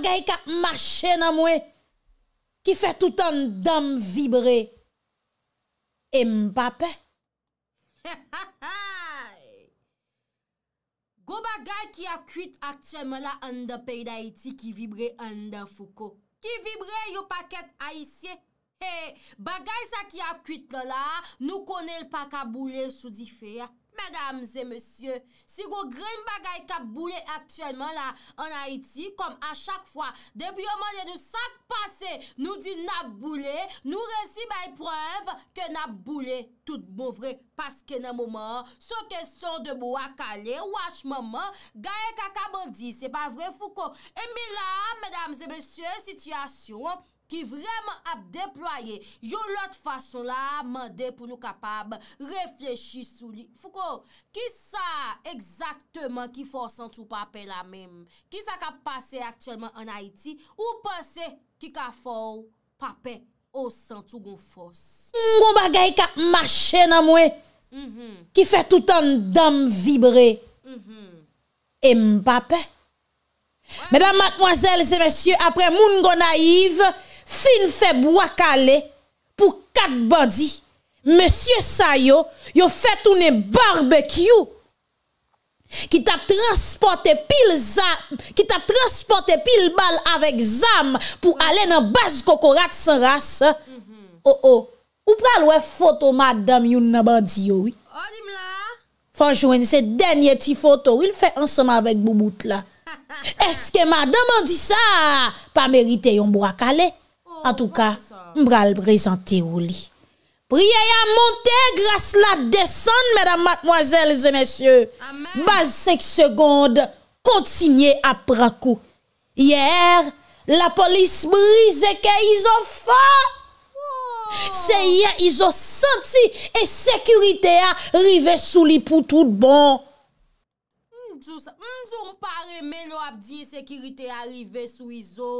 Bagay ka mache nan mwen, ki fe toutan dam vibre, e mpapè. Go bagay ki akwit ak chèm la an de pey da iti ki vibre an de foko. Ki vibre yo paket a isye. Bagay sa ki akwit lola, nou konel pak a boule sou di fè ya. Mèdames et monsye, si gwo grim bagay ka boule aktuelman la an Haiti, kom a chak fwa, debi yo manye nou sak pase, nou di nap boule, nou resi bay preve ke nap boule tout bon vre. Paske nan mouman, sou kesyon de bo akale, ouache maman, gaye kaka bandi, se pa vre fou kon. E mi la, mèdames et monsye, sityasyon... ki vreman ap deploye yon lot fason la mande pou nou kapab reflechi sou li. Foukou, ki sa exakteman ki fosantou pape la menm? Ki sa ka pase aktyenman an Haiti ou pase ki ka fosantou pape osantou gon fos? Mgon bagay ka mache nan mwen, mhm. ki fe toutan dam vibre, mhm. e mpape. Medan makmoazel se mesye apre moun gonaiv, Fin fè bwa kalè pou kat bandi. Monsie sa yo, yo fè toune barbekyou. Ki tap transporte pil bal avèk zam pou alè nan baz kokorat san ras. O mhm. o, oh, oh. ou pral wè foto madame yon nan bandi yo? O oh, di mla? Fanjwen, se denye ti foto, wè lè fè ansama avèk boumout la. Eske madame an di sa pa merite yon bwa kalè? An tou ka, mbral brezante ou li. Priye a montè grase la desan, mèdam matmoazèl, zè mèsyè. Bas 5 sekonde, kontinye aprakou. Yer, la polis brezè ke izo fa. Se yè, izo senti e sekurite a rive sou li pou tout bon. Mdou mpare mè lo ap diye sekurite a rive sou izo.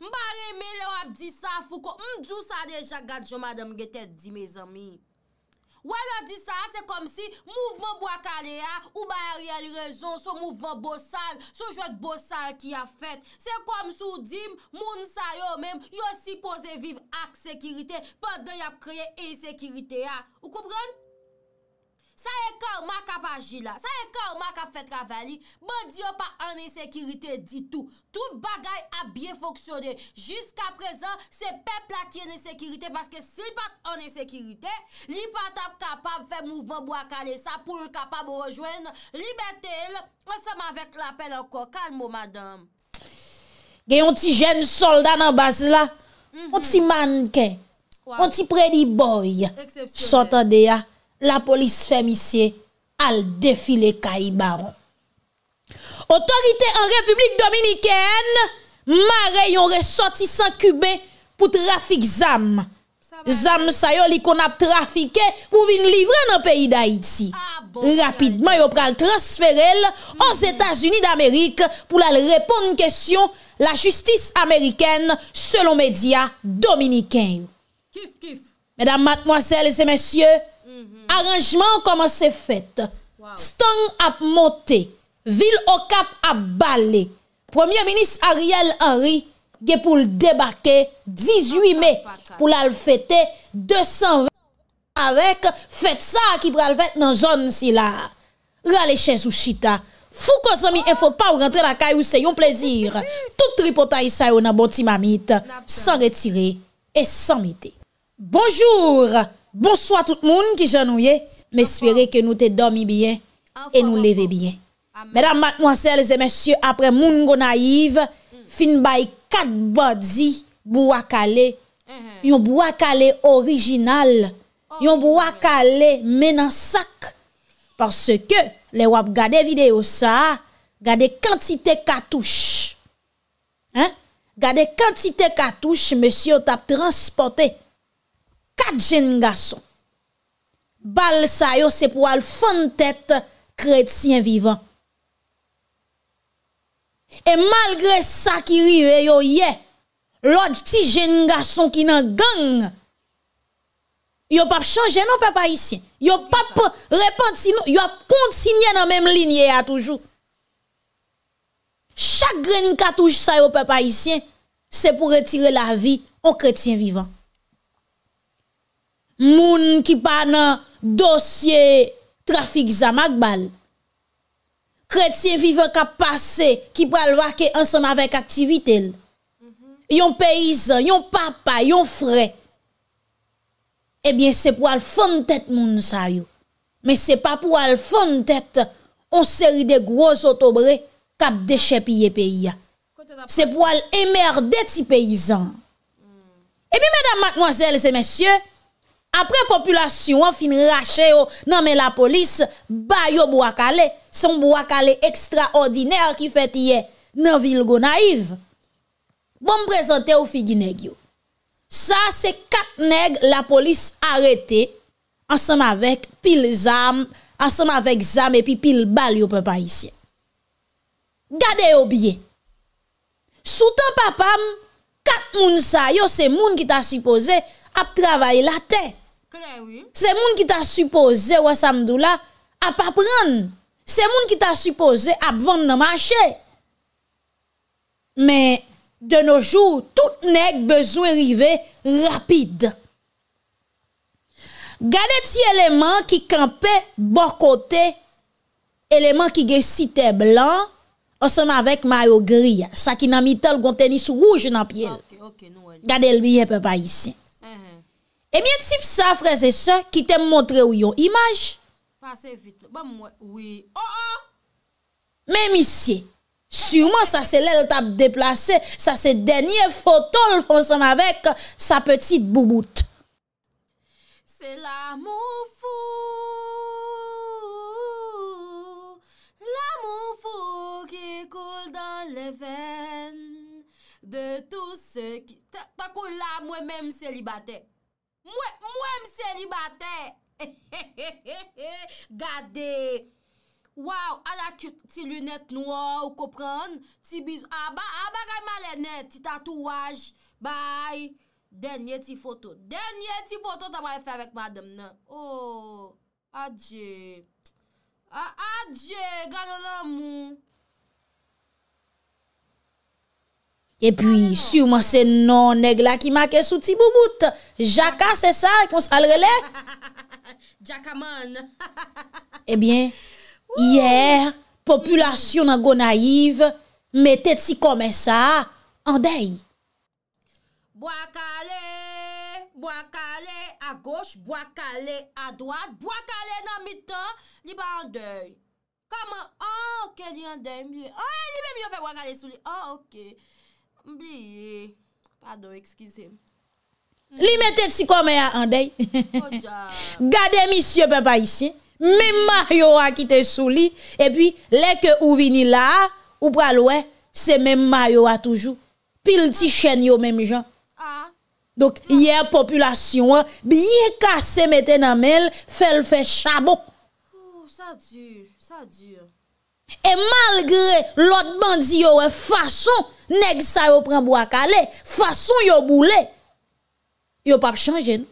Mba reme le wap di sa fou kon mdou sa deja gadjou madam getet di me zami. Wala di sa se kom si mouvman bo akane ya ou ba real rezon so mouvman bo sal, so jwet bo sal ki a fet. Se kom sou dim moun sa yo menm yo si pose viv ak sekirite padan yap kreye e sekirite ya. Ou kopron? Sa e kor mak ap anji la. Sa e kor mak ap fet travali. Bon diyo pa an ensekirite di tou. Tou bagay a bien foksyone. Jiska prezon se pepla ki ensekirite. Paske sil pat an ensekirite. Li pat ap kapab fe mouvan mou akale. Sa pou l kapab ou rejoen. Li bete el. Aseman vek la pel anko. Kalmo madam. Gen yon ti jen soldan an bas la. Mhm. Yon ti manke. Yon ti predi boy. Sotan de ya. la polis fè misye al defile Kaibaron. Otorite an Republik Dominikèn, mare yon resoti san kubè pou trafik ZAM. ZAM sayo li kon ap trafikè pou vin livren an peyi d'Haïti. Ah, bon, Rapidman yo pral transfere l ans Etats-Unis hmm. d'Amerik pou l al repon n kèsyon la justis Amerikèn selon media Dominikèn. Mèdam matmoasèl et se mèsyèl, Arranjman koman se fèt. Stang ap motè. Vil okap ap balè. Premier ministre Ariel Henry ge pou l debakè 18 mai pou l al fètè 220. Fèt sa ki pou l al fèt nan zon si la. Rale chè sou chita. Fou ko zami e fò pa ou rentre la kay ou se yon plezir. Tout tripota yi sa yo nan boti mamit. San retirè e san mite. Bonjour Bonswa tout moun ki janouye. Mespire ke nou te domi byen. E nou leve byen. Medan mat mwansel ze monsye apre moun go naiv. Fin bay kat body. Bou akale. Mhm. Yon bou akale orijinal. Yon bou akale menan sak. Parce ke le wap gade video sa. Gade kantite katouche. Gade kantite katouche monsye ou ta transporte. quatre jeunes garçons. Bal sa yo, c'est pour al fond tête chrétien vivant. Et malgré ça qui rive yo yé, l'autre petit jeune garçon qui nan gang, yo pas changé non papa ici. Yo pas repenti non, yo continué dans même ligne à toujours. Chaque grain cartouche ça yo papa ici, c'est pour retirer la vie au chrétien vivant. Moun ki pa nan dosye trafik zamak bal, kretye vive kap pase, ki pa l vake ansanm avek aktivitel, yon peyizan, yon papa, yon fre, ebyen eh se pou al fon tet moun sa yo. Men se pa pou al fon tet, on seri de groz otobre kap deshe piye peyi ya. Se pou al emerde ti peyizan. Mm. Ebyen eh mèdame, mèdame, mèdame, mèdame, apre populasyon fin rache yo nan men la polis, ba yo bou akale, san bou akale ekstra ordine a ki fete ye nan vil go naiv. Bon prezante ou figi neg yo. Sa se kat neg la polis arete, ansanm avek pil zam, ansanm avek zam epi pil bal yo pe pa isye. Gade yo biye. Soutan papam, kat moun sa yo se moun ki ta sipose ap travaye la tey. Se moun ki ta suppose wè samdou la ap apren, se moun ki ta suppose ap vend nan machè. Men, de noujou, tout nek bezwen rive rapide. Gade ti eleman ki kampe bòrkote, eleman ki ge site blan, osan avèk mayo gri, sa ki nan mitol gontenis wouj nan pye. Gade lbiye pe pa yisi. E miye tip safre se se ki tem montre ou yon imaj. Pase vit. Bam bon, mwen. Oui. Oh oh. Mem isi. Su mwen sa se lèl tab deplase. Sa se denye fotol fonsem avek sa petit bouboute. Se l'amou fou. L'amou fou ki koule dan le ven. De tout se ki. Ta koule la mwen menm selibatek. Mwen, mwen mselibate! He, he, he, he, he! Gade! Waw, ala küt ti lunet noua, ou kopran? Ti bizou, aba, aba gay malenet! Ti tatouaj! Bay! Denye ti foto! Denye ti foto ta mwen fè avèk madem nan! Oh! Adje! Adje! Gade lan moun! E pi souman se non neg la ki make sou ti bouboute. Jaka se sa ek moun salre le. Jaka man. E bien, yer, populasyon nan go naiv, metet si kome sa, an dayi. Boa kale, boa kale a goch, boa kale a doat, boa kale nan mitan, li ba an dayi. Kama, an, ke li an dayi, oh, li bemyo fe boa kale sou li, an, ke, Biye, pardon, ekskize. Li mette si kome a andey. Oh, Gade misye pepa isye, memma yo a kite sou li, e pi leke ou vini la, ou pralwe, se memma yo a toujou. Pil ti chen yo memmi jan. Ah. Dok, ye non. a populasyon an, biye kase mette nan mel, fel fe chabok. Pou, sa di, sa di an. E malgre lot bandi yo we fason neg sa yo pren non? ah, bon bo akale, fason yo boule, yo pap chanje nou.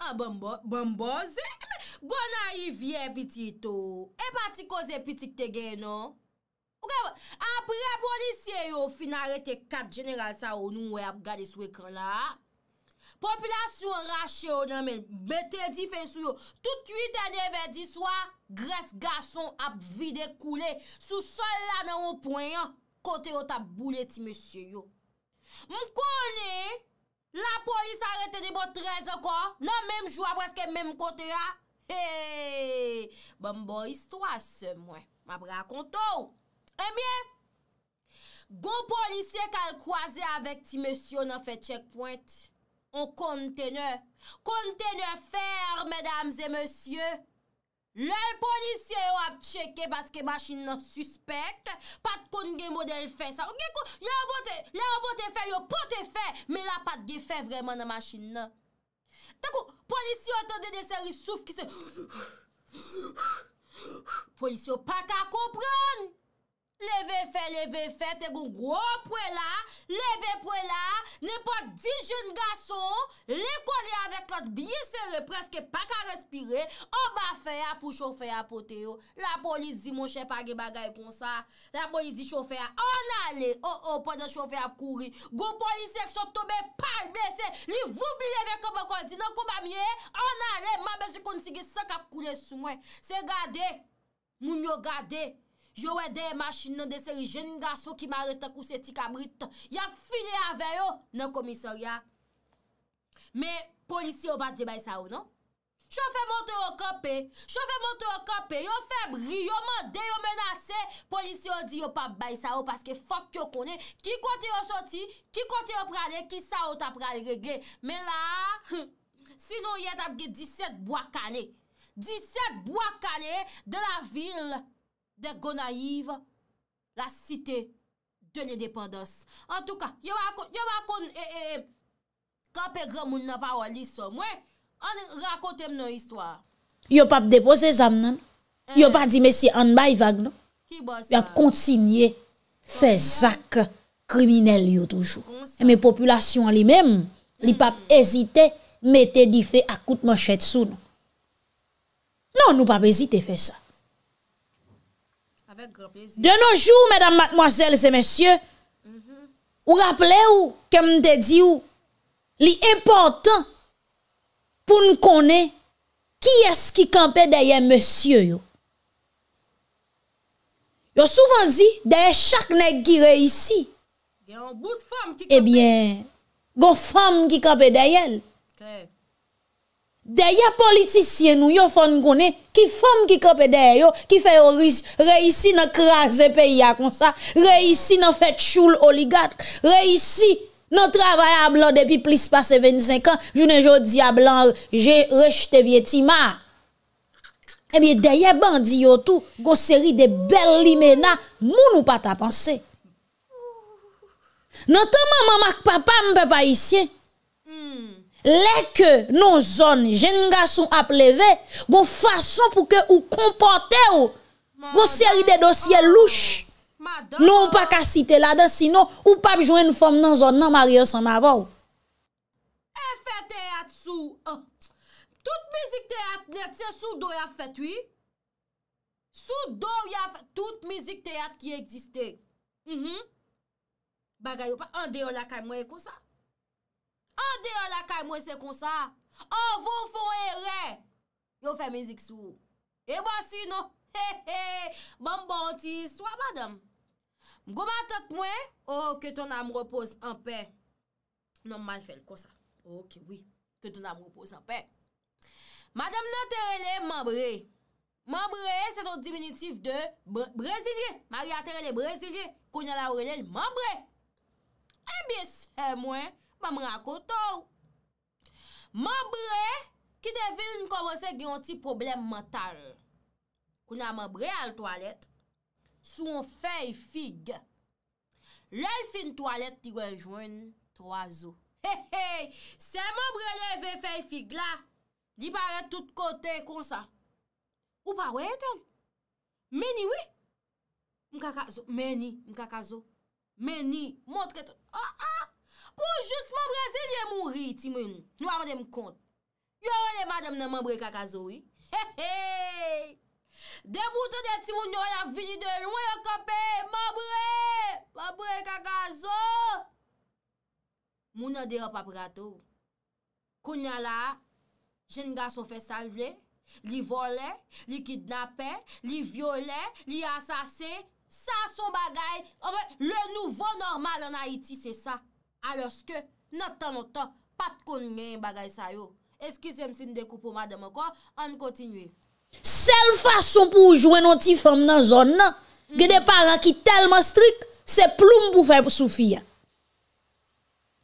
A bamboz, bamboz, gwa nan yi vie piti ito, e pati koze piti kte gen nou. Apre polisye yo finare te kat general sa yo nou mwe ap gade sou ekran la, populasyon rache yo nan men bete difen sou yo, tout 8 an evè diswa, Gres gason ap vide koule, sou sol la nan ou poen yon, kote yo tap boule ti monsye yo. M koni, la polis arete di bo treze kon, nan menm jwa pweske menm kote ya. Hey, ban bon istwa se mwen, m ap rakonto. Emyen, eh goun polisye kal kwaze avèk ti monsye yo nan fe tchekpoint, on kontene, kontene fer, medams e monsye yo. Le policye yo ap cheke baske machin nan suspek, pat kon gen model fè sa. Oge kou, le robotè fè, yo potè fè, me la pat gen fè vreman nan machin nan. Takou, policye otan de desèri souf ki se... Polisye yo pa ka kompran! Leve fe, leve fe, te goun gwo pwe la, leve pwe la, ne po di jen gason, le kone avèk lòt bi, se le preske pa ka respire, oba fe a pou choufe a pote yo. La poli di moun chèpa ge bagay kon sa, la poli di choufe a, an ale, o, o, po de choufe ap kouri. Goun poli se ek so tobe, pal bese, li vubile vèk oba konti, nan kouba miye, an ale, ma bezi kon si ge sak ap kouri sou mwen, se gade, moun yo gade. Yowè deye machin nan de seri jen n gaso ki marre te kouse ti kabrit. Ya file avè yo nan komisorya. Me, polisi yo bante bay sa ou, non? Chofè mante yo kope, chofè mante yo kope, yo febri, yo mante, yo menase, polisi yo di yo pa bay sa ou, paske fok yo kone, ki kote yo soti, ki kote yo prale, ki sa ou ta prale regè. Me la, sinon yè tabge 17 boakale. 17 boakale de la vil. Dèk gona yiv la site de lè depandos. En tout ka, yo pa akon, yo pa akon, e, e, e, kapè grè moun nan pa wali sou mwen, an racontèm nan histwa. Yo pa depose zam nan. Eh. Yo pa di mesi anbay vag nan. Yo pa kontsinyè fè zak kriminèl yo toujou. E mè populasyon li mèm, li pa ezite mm. metè di fè akout mò chètsou nan. Nan nou non, pa ezite fè sa. De nos jours, mesdames, mademoiselles et messieurs, vous rappelez, rappelez-vous, comme dit, l'important pour nous connaître qui est-ce qui campait derrière monsieur. Vous Yo souvent dit, derrière chaque nègre qui est ici, femme qui Eh bien, il y une femme qui campait derrière Deye politisyen nou yo fon konen, ki fom ki kopè deye yo, ki fè oris, reisi nan krasè peyi ya kon sa, reisi nan fèt choul oligat, reisi nan travè a blan depi plis pasè 25 an, jounen jò di a blan, jè rejte vye tima. Emiye deye bandi yo tou, gò seri de bel limè nan, moun ou pata panse. Notanman maman ak papa mpe pa isye. Hmm. Lè ke nou zon jen nga sou ap leve, goun fason pou ke ou kompante ou, goun seri de dosye louche. Nou ou pa ka site la den, sino ou pa bijouen nou fom nan zon nan marye san avan ou. E fe teyat sou, tout mizik teyat net, se sou do yaf fet oui, sou do yaf, tout mizik teyat ki egziste. Mhm. Bagay ou pa, an deyo la kay mwen kon sa. A de ala ka mwen se konsa, a vou fon e re. Yo fèmè zik sou. E ba si nou, he he, mbèm bèm ti swa madèm. M goma tòk mwen, o oh, ke ton am repos anpè. Non m man fèl konsa. Ok, oui, ke ton am repos anpè. Madèm nan terrele mèm bre. Mèm bre, se ton diminutif de brezilye. M ari aterele brezilye, konye la ourelèl mèm bre. E eh bè sè mwen, Ma mrakotou. Mabre ki devin m konwese gen yon ti problem mental. Kou na mabre al toalet, sou yon fey fig. Lèl fin toalet ti rejoen troazo. He he, se mabre le vey fey fig la, li pare tout kote kon sa. Ou pa wey ten? Meni wey? Mkakazo, meni, mkakazo. Meni, montre ton. Oh ah, oh! Ah! Ou jous mwen Brezilye moun ri timoun nou a mwende m kont. Yo a mwende madem nan mwen Bre Kakazo yi. De mwoutan de timoun nou a vini de nou yon kope, mwen Bre, mwen Bre Kakazo. Moun an de yon papagato, koun yon la, jen nga son fe salve, li vole, li kidnape, li viole, li asase, sa son bagay. Le nouvo normal an Haiti se sa. Aloske, natan notan, pat kon ngen bagay sa yo. Eskise msi ndekou pou mademoko, an kontinue. Sel fason pou ou jwennon ti fom nan zon nan, ge de paran ki telman strik, se ploum pou fè pou sou fiyan.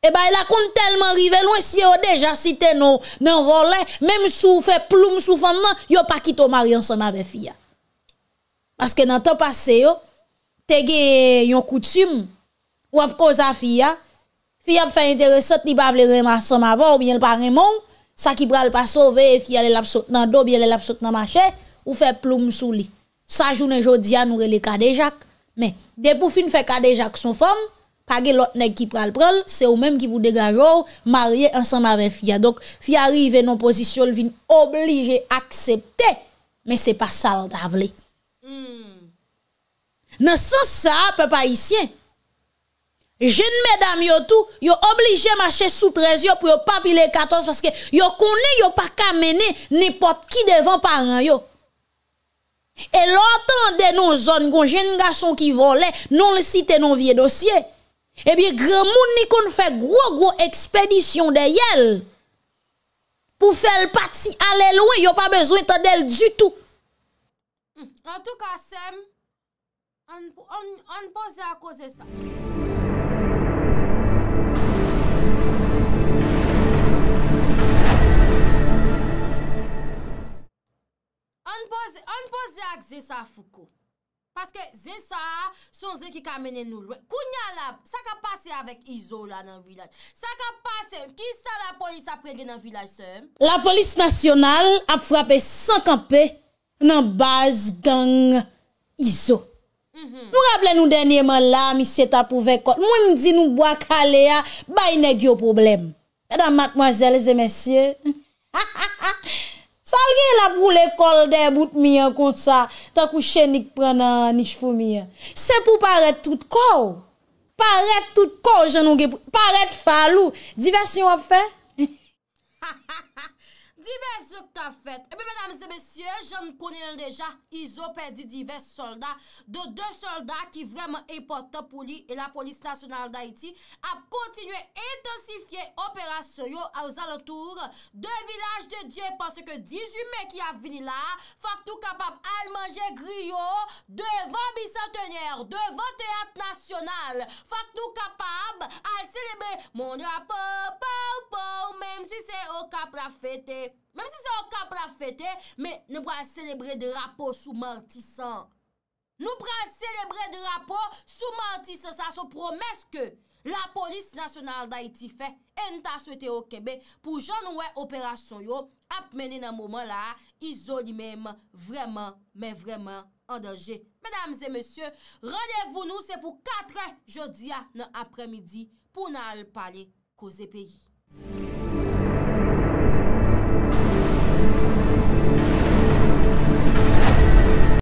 E bay la kon non? mm. telman eh rive lwen si yo deja siten nou nan role, menm sou fè ploum sou fom nan, yo pa kitou mar yon son ave fiyan. Maske nan tan pase yo, tege yon koutum, wap koza fiyan, Fiya pou fè interès sot, li bavle reman san ma vò ou byen l pa remon, sa ki pral pa sove, e fiya le lap sot nan do, byen le lap sot nan machè, ou fè plou msou li. Sa jounen jò diyan ou re le kadejak, men, depou fin fè kadejak son fòm, pagè lot neg ki pral pral, se ou menm ki pou degajò, marye ansan ma ve fiya. Dok, fiya rive nan pozisyon, vin oblije aksepte, men se pa sal davle. Hmm. Nan sa sa, pe pa isye, Jen medam yo tou, yo oblije mache sou trezyo pou yo papile katons Paske yo kone yo pa kamene nipot ki devan paran yo El otan de nou zon kon, jen gason ki vole, nou le site nou vie dosye Ebi, eh gremoun ni kon fè gro gro ekspedisyon de yel Pou fè l pati alelwe, yo pa bezwe te del du tout En tout ka sem, an pose a kose sa An pozè ak zè sa foukou. Paske zè sa son zè ki kamene nou lwè. Kounya la, sa ka pase avèk Izo la nan vilaj. Sa ka pase, ki sa la polis aprege nan vilaj se? La polis nasyonal ap frape sankanpe nan baz gang Izo. Mwen mhm. aple nou denye man la, misye ta pou vekot. Mwen di nou bwa kale ya, bay ne gyo problem. E dan matmojèle zè mesye. Sal gen la pou l'ekol de bout mi an kon sa, ta kou chenik pren nan nishfou mi an. Se pou paret tout kou. Paret tout kou, janon gen. Paret falou. Diversyon ap fe. Mè mè damse mèsyè, jèn kounè lèja, izò pè di divers soldat, de de soldat ki vèmè important pou li, e la polis nasyonal d'Haiti, ap kontinuè etansifiè operasyon yo, a ouzal an tour de vilaj de Dje, pòsè ke 18 mè ki ap vini la, fak nou kapab al manje griyo, devan bisantènyèr, devan tèat nasyonal, fak nou kapab al selebè, mè mè ap pou pou pou, mèm si se okap la fète. Mem si se an kap la fete, men nou pran selebrer de rapor sou martisan. Nou pran selebrer de rapor sou martisan. Sa sou promes ke la polis nasyonal da iti fe, enta sou ete yo kebe, pou jan nou we operasyon yo, ap meni nan mouman la, izoli men, vreman, men vreman, an danje. Menamze, monsye, radevounou se pou katre jodi ya nan apremidi, pou nan al pale koze peyi.